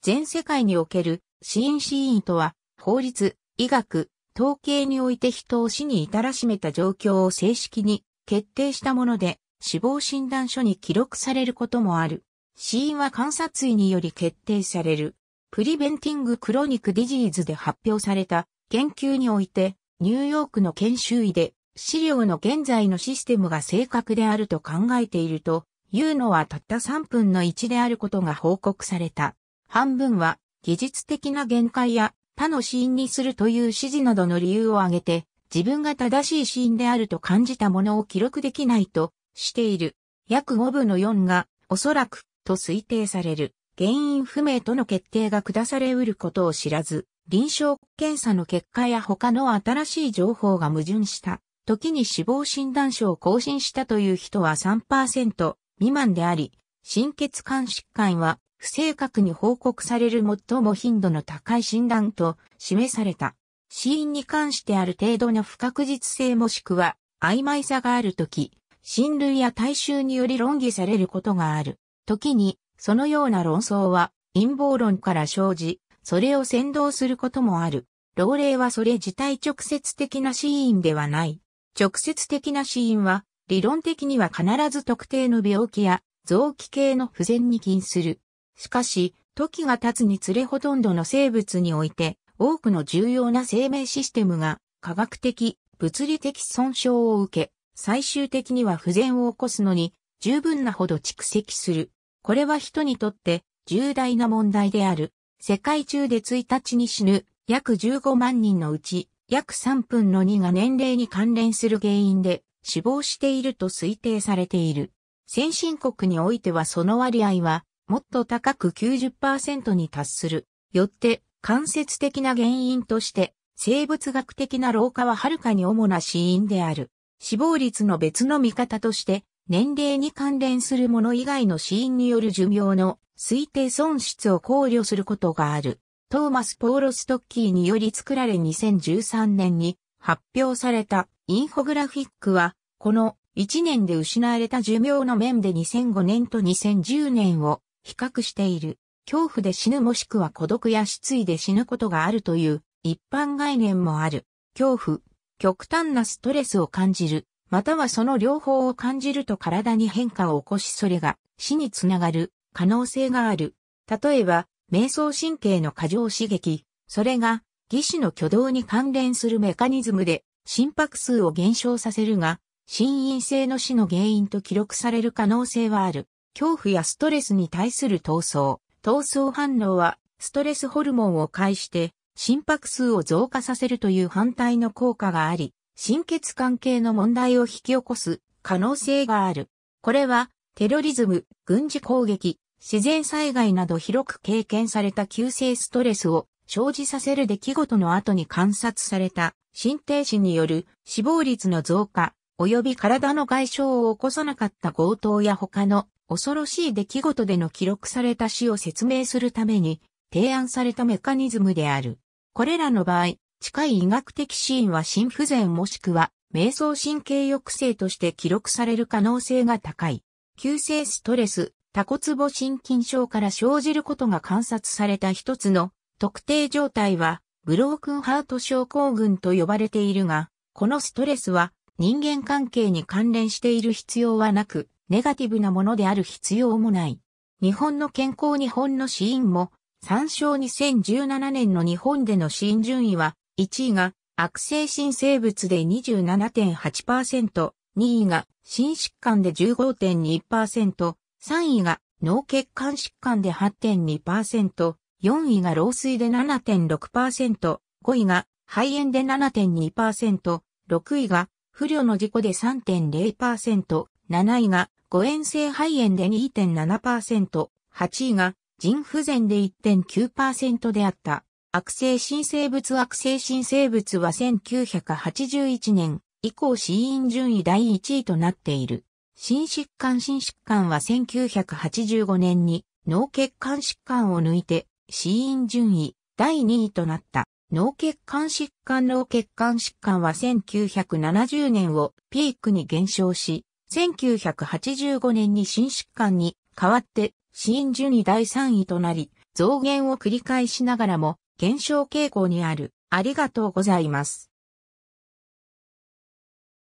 全世界における死因死因とは、法律、医学、統計において人を死に至らしめた状況を正式に決定したもので、死亡診断書に記録されることもある。死因は観察医により決定される。プリベンティングクロニックディジーズで発表された研究において、ニューヨークの研修医で、資料の現在のシステムが正確であると考えていると、いうのはたった3分の1であることが報告された。半分は技術的な限界や他の死因にするという指示などの理由を挙げて、自分が正しい死因であると感じたものを記録できないとしている。約5分の4がおそらくと推定される原因不明との決定が下されうることを知らず、臨床検査の結果や他の新しい情報が矛盾した時に死亡診断書を更新したという人は3%未満であり、心血管疾患は不正確に報告される最も頻度の高い診断と示された。死因に関してある程度の不確実性もしくは曖昧さがあるとき、親類や大衆により論議されることがある。時に、そのような論争は陰謀論から生じ、それを先導することもある。老齢はそれ自体直接的な死因ではない。直接的な死因は、理論的には必ず特定の病気や臓器系の不全に起因する。しかし、時が経つにつれほとんどの生物において、多くの重要な生命システムが科学的、物理的損傷を受け、最終的には不全を起こすのに十分なほど蓄積する。これは人にとって重大な問題である。世界中で1日に死ぬ約15万人のうち約3分の2が年齢に関連する原因で死亡していると推定されている。先進国においてはその割合はもっと高く90%に達する。よって、間接的な原因として、生物学的な老化ははるかに主な死因である。死亡率の別の見方として、年齢に関連するもの以外の死因による寿命の推定損失を考慮することがある。トーマス・ポーロストッキーにより作られ2013年に発表されたインフォグラフィックは、この1年で失われた寿命の面で2005年と2010年を比較している。恐怖で死ぬもしくは孤独や失意で死ぬことがあるという一般概念もある。恐怖、極端なストレスを感じる、またはその両方を感じると体に変化を起こしそれが死につながる可能性がある。例えば、瞑想神経の過剰刺激、それが義肢の挙動に関連するメカニズムで心拍数を減少させるが、心因性の死の原因と記録される可能性はある。恐怖やストレスに対する闘争。闘争反応は、ストレスホルモンを介して、心拍数を増加させるという反対の効果があり、心血関係の問題を引き起こす可能性がある。これは、テロリズム、軍事攻撃、自然災害など広く経験された急性ストレスを生じさせる出来事の後に観察された心停止による死亡率の増加及び体の外傷を起こさなかった強盗や他の恐ろしい出来事での記録された死を説明するために提案されたメカニズムである。これらの場合、近い医学的死因は心不全もしくは瞑想神経抑制として記録される可能性が高い。急性ストレス、タコツボ心筋症から生じることが観察された一つの特定状態はブロークンハート症候群と呼ばれているが、このストレスは人間関係に関連している必要はなく、ネガティブなものである必要もない。日本の健康日本の死因も、参照2017年の日本での死因順位は、1位が悪性新生物で27.8%、2位が心疾患で15.2%、3位が脳血管疾患で8.2%、4位が老衰で7.6%、5位が肺炎で7.2%、6位が不慮の事故で3.0%、7位が誤嚥性肺炎で2.7%、8位が腎不全で1.9%であった。悪性新生物悪性新生物は1981年以降死因順位第1位となっている。心疾患心疾患は1985年に脳血管疾患を抜いて死因順位第2位となった。脳血管疾患脳血管疾患は1970年をピークに減少し、1985年に新疾患に変わって死因順位第3位となり、増減を繰り返しながらも減少傾向にある。ありがとうございます。